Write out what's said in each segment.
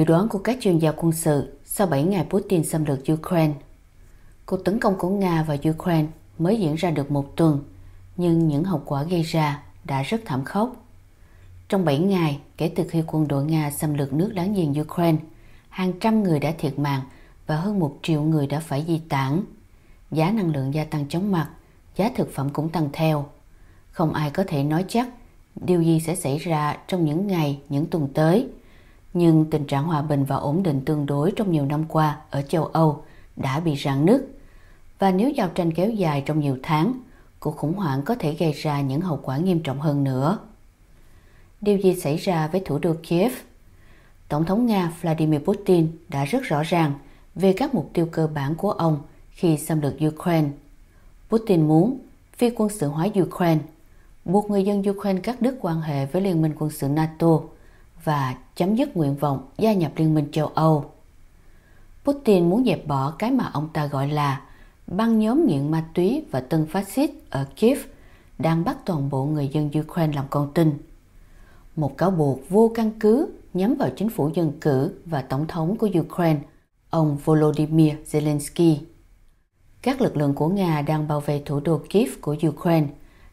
Dự đoán của các chuyên gia quân sự sau 7 ngày Putin xâm lược Ukraine. Cuộc tấn công của Nga vào Ukraine mới diễn ra được một tuần, nhưng những hậu quả gây ra đã rất thảm khốc. Trong 7 ngày kể từ khi quân đội Nga xâm lược nước láng giềng Ukraine, hàng trăm người đã thiệt mạng và hơn một triệu người đã phải di tản. Giá năng lượng gia tăng chóng mặt, giá thực phẩm cũng tăng theo. Không ai có thể nói chắc điều gì sẽ xảy ra trong những ngày, những tuần tới – nhưng tình trạng hòa bình và ổn định tương đối trong nhiều năm qua ở châu Âu đã bị rạn nứt. Và nếu giao tranh kéo dài trong nhiều tháng, cuộc khủng hoảng có thể gây ra những hậu quả nghiêm trọng hơn nữa. Điều gì xảy ra với thủ đô Kiev? Tổng thống Nga Vladimir Putin đã rất rõ ràng về các mục tiêu cơ bản của ông khi xâm lược Ukraine. Putin muốn phi quân sự hóa Ukraine, buộc người dân Ukraine cắt đứt quan hệ với Liên minh quân sự NATO và chấm dứt nguyện vọng gia nhập Liên minh châu Âu. Putin muốn dẹp bỏ cái mà ông ta gọi là băng nhóm nghiện ma túy và tân phát xít ở Kiev đang bắt toàn bộ người dân Ukraine làm con tin. Một cáo buộc vô căn cứ nhắm vào chính phủ dân cử và tổng thống của Ukraine, ông Volodymyr Zelensky. Các lực lượng của Nga đang bảo vệ thủ đô Kiev của Ukraine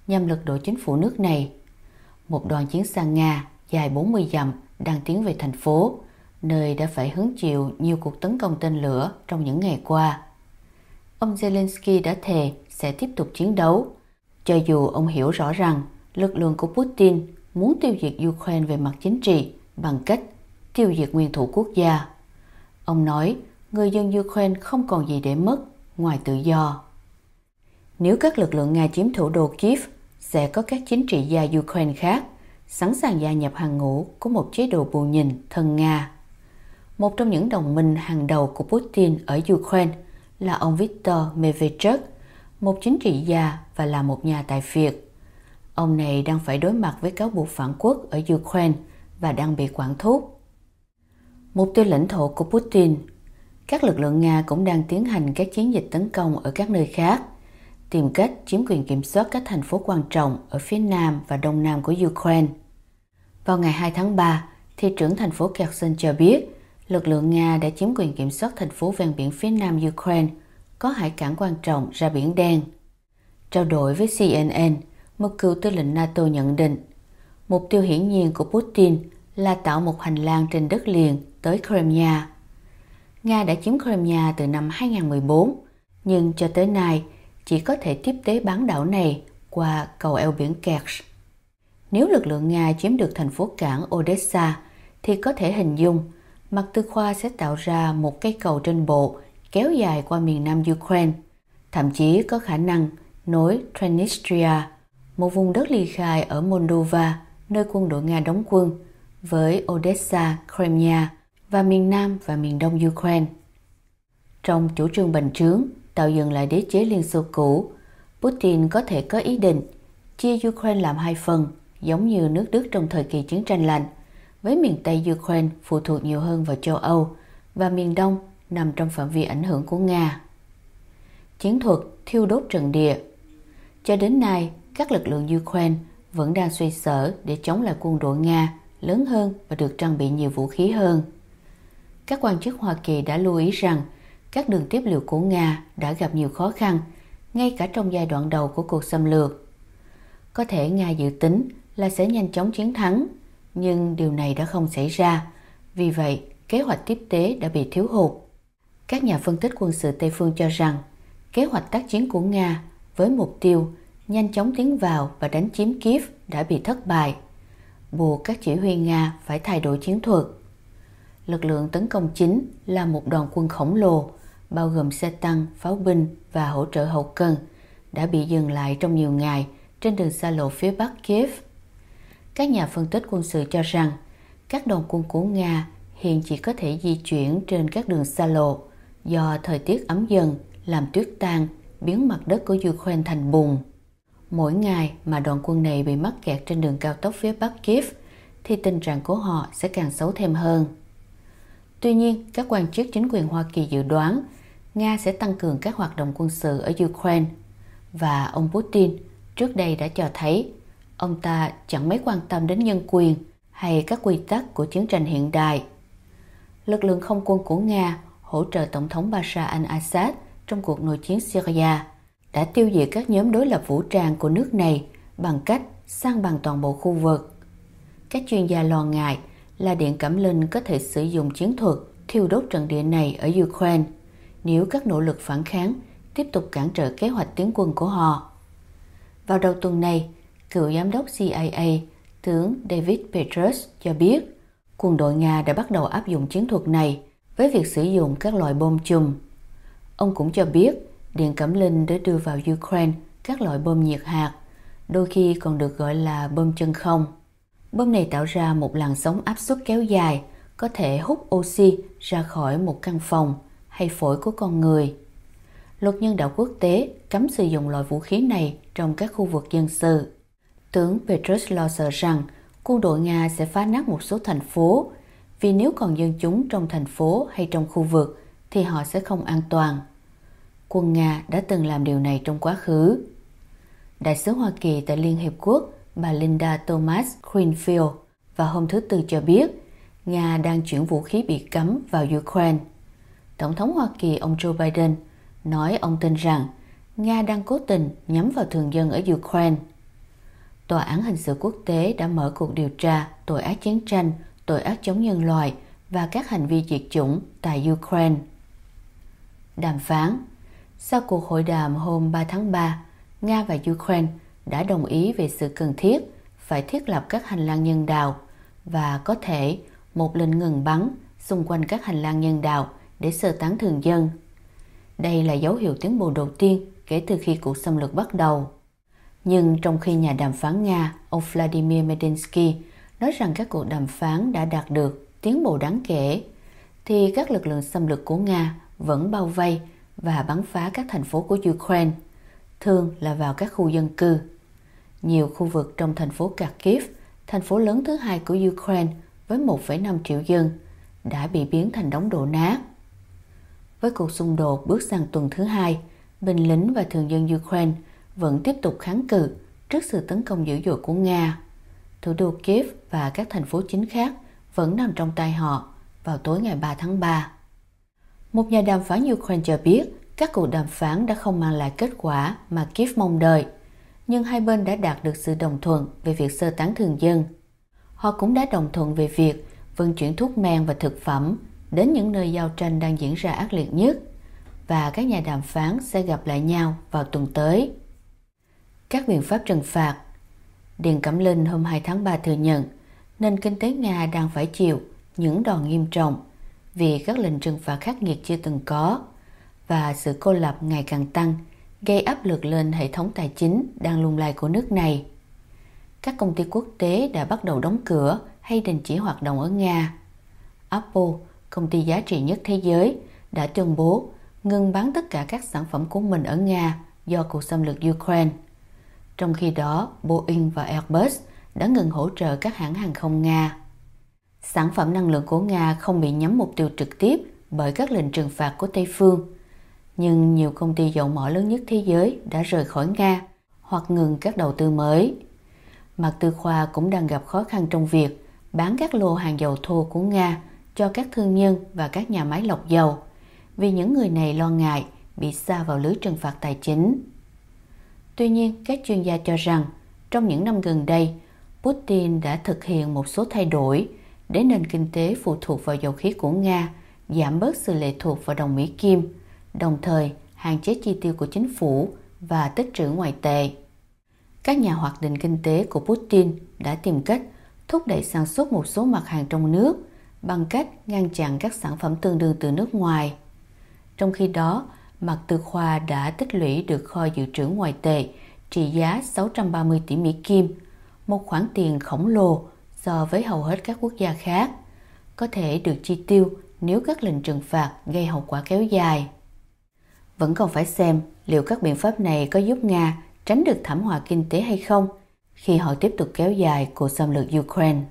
nhằm lực đổ chính phủ nước này. Một đoàn chiến xa Nga dài 40 dặm đang tiến về thành phố, nơi đã phải hứng chịu nhiều cuộc tấn công tên lửa trong những ngày qua. Ông Zelensky đã thề sẽ tiếp tục chiến đấu, cho dù ông hiểu rõ rằng lực lượng của Putin muốn tiêu diệt Ukraine về mặt chính trị bằng cách tiêu diệt nguyên thủ quốc gia. Ông nói người dân Ukraine không còn gì để mất ngoài tự do. Nếu các lực lượng Nga chiếm thủ đô Kiev, sẽ có các chính trị gia Ukraine khác sẵn sàng gia nhập hàng ngũ của một chế độ bù nhìn thân Nga. Một trong những đồng minh hàng đầu của Putin ở Ukraine là ông Viktor Medvedchuk, một chính trị gia và là một nhà tài phiệt. Ông này đang phải đối mặt với cáo buộc phản quốc ở Ukraine và đang bị quản thúc. Mục tiêu lãnh thổ của Putin Các lực lượng Nga cũng đang tiến hành các chiến dịch tấn công ở các nơi khác – tìm cách chiếm quyền kiểm soát các thành phố quan trọng ở phía nam và đông nam của Ukraine. Vào ngày 2 tháng 3, thị trưởng thành phố Kherson cho biết lực lượng Nga đã chiếm quyền kiểm soát thành phố ven biển phía nam Ukraine có hải cảng quan trọng ra biển đen. Trao đổi với CNN, một cựu tư lệnh NATO nhận định mục tiêu hiển nhiên của Putin là tạo một hành lang trên đất liền tới Crimea. Nga đã chiếm Crimea từ năm 2014, nhưng cho tới nay – chỉ có thể tiếp tế bán đảo này qua cầu eo biển Kerch. Nếu lực lượng Nga chiếm được thành phố cảng Odessa thì có thể hình dung Mặt Tư Khoa sẽ tạo ra một cây cầu trên bộ kéo dài qua miền nam Ukraine, thậm chí có khả năng nối Transnistria, một vùng đất ly khai ở Moldova, nơi quân đội Nga đóng quân, với Odessa, Crimea và miền nam và miền đông Ukraine. Trong chủ trương bành trướng, tạo dựng lại đế chế Liên Xô cũ. Putin có thể có ý định chia Ukraine làm hai phần, giống như nước Đức trong thời kỳ chiến tranh lạnh, với miền Tây Ukraine phụ thuộc nhiều hơn vào châu Âu và miền Đông nằm trong phạm vi ảnh hưởng của Nga. Chiến thuật thiêu đốt trận địa Cho đến nay, các lực lượng Ukraine vẫn đang suy sở để chống lại quân đội Nga lớn hơn và được trang bị nhiều vũ khí hơn. Các quan chức Hoa Kỳ đã lưu ý rằng các đường tiếp liệu của Nga đã gặp nhiều khó khăn, ngay cả trong giai đoạn đầu của cuộc xâm lược. Có thể Nga dự tính là sẽ nhanh chóng chiến thắng, nhưng điều này đã không xảy ra. Vì vậy, kế hoạch tiếp tế đã bị thiếu hụt. Các nhà phân tích quân sự Tây Phương cho rằng, kế hoạch tác chiến của Nga với mục tiêu nhanh chóng tiến vào và đánh chiếm Kiev đã bị thất bại, buộc các chỉ huy Nga phải thay đổi chiến thuật. Lực lượng tấn công chính là một đoàn quân khổng lồ bao gồm xe tăng, pháo binh và hỗ trợ hậu cần, đã bị dừng lại trong nhiều ngày trên đường xa lộ phía bắc Kiev. Các nhà phân tích quân sự cho rằng các đoàn quân của Nga hiện chỉ có thể di chuyển trên các đường xa lộ do thời tiết ấm dần làm tuyết tan, biến mặt đất của Ukraine thành bùn. Mỗi ngày mà đoàn quân này bị mắc kẹt trên đường cao tốc phía Bắc Kiev thì tình trạng của họ sẽ càng xấu thêm hơn. Tuy nhiên, các quan chức chính quyền Hoa Kỳ dự đoán Nga sẽ tăng cường các hoạt động quân sự ở Ukraine và ông Putin trước đây đã cho thấy ông ta chẳng mấy quan tâm đến nhân quyền hay các quy tắc của chiến tranh hiện đại. Lực lượng không quân của Nga hỗ trợ Tổng thống Bashar al-Assad trong cuộc nội chiến Syria đã tiêu diệt các nhóm đối lập vũ trang của nước này bằng cách sang bằng toàn bộ khu vực. Các chuyên gia lo ngại là Điện Cẩm Linh có thể sử dụng chiến thuật thiêu đốt trận địa này ở Ukraine nếu các nỗ lực phản kháng tiếp tục cản trở kế hoạch tiến quân của họ. Vào đầu tuần này, cựu giám đốc CIA, tướng David Petraeus cho biết quân đội Nga đã bắt đầu áp dụng chiến thuật này với việc sử dụng các loại bom chùm. Ông cũng cho biết Điện Cẩm Linh đã đưa vào Ukraine các loại bom nhiệt hạt, đôi khi còn được gọi là bom chân không. Bom này tạo ra một làn sóng áp suất kéo dài, có thể hút oxy ra khỏi một căn phòng – hay phổi của con người. Luật nhân đạo quốc tế cấm sử dụng loại vũ khí này trong các khu vực dân sự. Tướng Petrus lo sợ rằng quân đội Nga sẽ phá nát một số thành phố, vì nếu còn dân chúng trong thành phố hay trong khu vực thì họ sẽ không an toàn. Quân Nga đã từng làm điều này trong quá khứ. Đại sứ Hoa Kỳ tại Liên Hiệp Quốc, bà Linda Thomas Greenfield, vào hôm thứ Tư cho biết Nga đang chuyển vũ khí bị cấm vào Ukraine. Tổng thống Hoa Kỳ ông Joe Biden nói ông tin rằng Nga đang cố tình nhắm vào thường dân ở Ukraine. Tòa án hình sự quốc tế đã mở cuộc điều tra tội ác chiến tranh, tội ác chống nhân loại và các hành vi diệt chủng tại Ukraine. Đàm phán Sau cuộc hội đàm hôm 3 tháng 3, Nga và Ukraine đã đồng ý về sự cần thiết phải thiết lập các hành lang nhân đạo và có thể một lệnh ngừng bắn xung quanh các hành lang nhân đạo để sơ tán thường dân. Đây là dấu hiệu tiến bộ đầu tiên kể từ khi cuộc xâm lược bắt đầu. Nhưng trong khi nhà đàm phán Nga, ông Vladimir Medinsky nói rằng các cuộc đàm phán đã đạt được tiến bộ đáng kể, thì các lực lượng xâm lược của Nga vẫn bao vây và bắn phá các thành phố của Ukraine, thường là vào các khu dân cư. Nhiều khu vực trong thành phố Kharkiv, thành phố lớn thứ hai của Ukraine với 1,5 triệu dân, đã bị biến thành đống đổ nát. Với cuộc xung đột bước sang tuần thứ hai, binh lính và thường dân Ukraine vẫn tiếp tục kháng cự trước sự tấn công dữ dội của Nga. Thủ đô Kiev và các thành phố chính khác vẫn nằm trong tay họ vào tối ngày 3 tháng 3. Một nhà đàm phán Ukraine cho biết các cuộc đàm phán đã không mang lại kết quả mà Kiev mong đợi, nhưng hai bên đã đạt được sự đồng thuận về việc sơ tán thường dân. Họ cũng đã đồng thuận về việc vận chuyển thuốc men và thực phẩm đến những nơi giao tranh đang diễn ra ác liệt nhất và các nhà đàm phán sẽ gặp lại nhau vào tuần tới. Các biện pháp trừng phạt Điền Cẩm Linh hôm 2 tháng 3 thừa nhận nền kinh tế Nga đang phải chịu những đòn nghiêm trọng vì các lệnh trừng phạt khắc nghiệt chưa từng có và sự cô lập ngày càng tăng gây áp lực lên hệ thống tài chính đang lung lay của nước này. Các công ty quốc tế đã bắt đầu đóng cửa hay đình chỉ hoạt động ở Nga. Apple công ty giá trị nhất thế giới, đã tuyên bố ngừng bán tất cả các sản phẩm của mình ở Nga do cuộc xâm lược Ukraine. Trong khi đó, Boeing và Airbus đã ngừng hỗ trợ các hãng hàng không Nga. Sản phẩm năng lượng của Nga không bị nhắm mục tiêu trực tiếp bởi các lệnh trừng phạt của Tây phương, nhưng nhiều công ty dầu mỏ lớn nhất thế giới đã rời khỏi Nga hoặc ngừng các đầu tư mới. Mạc Tư Khoa cũng đang gặp khó khăn trong việc bán các lô hàng dầu thô của Nga cho các thương nhân và các nhà máy lọc dầu vì những người này lo ngại bị xa vào lưới trừng phạt tài chính. Tuy nhiên, các chuyên gia cho rằng trong những năm gần đây, Putin đã thực hiện một số thay đổi để nền kinh tế phụ thuộc vào dầu khí của Nga giảm bớt sự lệ thuộc vào đồng Mỹ Kim, đồng thời hạn chế chi tiêu của chính phủ và tích trữ ngoại tệ. Các nhà hoạch định kinh tế của Putin đã tìm cách thúc đẩy sản xuất một số mặt hàng trong nước bằng cách ngăn chặn các sản phẩm tương đương từ nước ngoài. Trong khi đó, mặt Từ Khoa đã tích lũy được kho dự trữ ngoại tệ trị giá 630 tỷ Mỹ Kim, một khoản tiền khổng lồ so với hầu hết các quốc gia khác, có thể được chi tiêu nếu các lệnh trừng phạt gây hậu quả kéo dài. Vẫn còn phải xem liệu các biện pháp này có giúp Nga tránh được thảm họa kinh tế hay không khi họ tiếp tục kéo dài cuộc xâm lược Ukraine.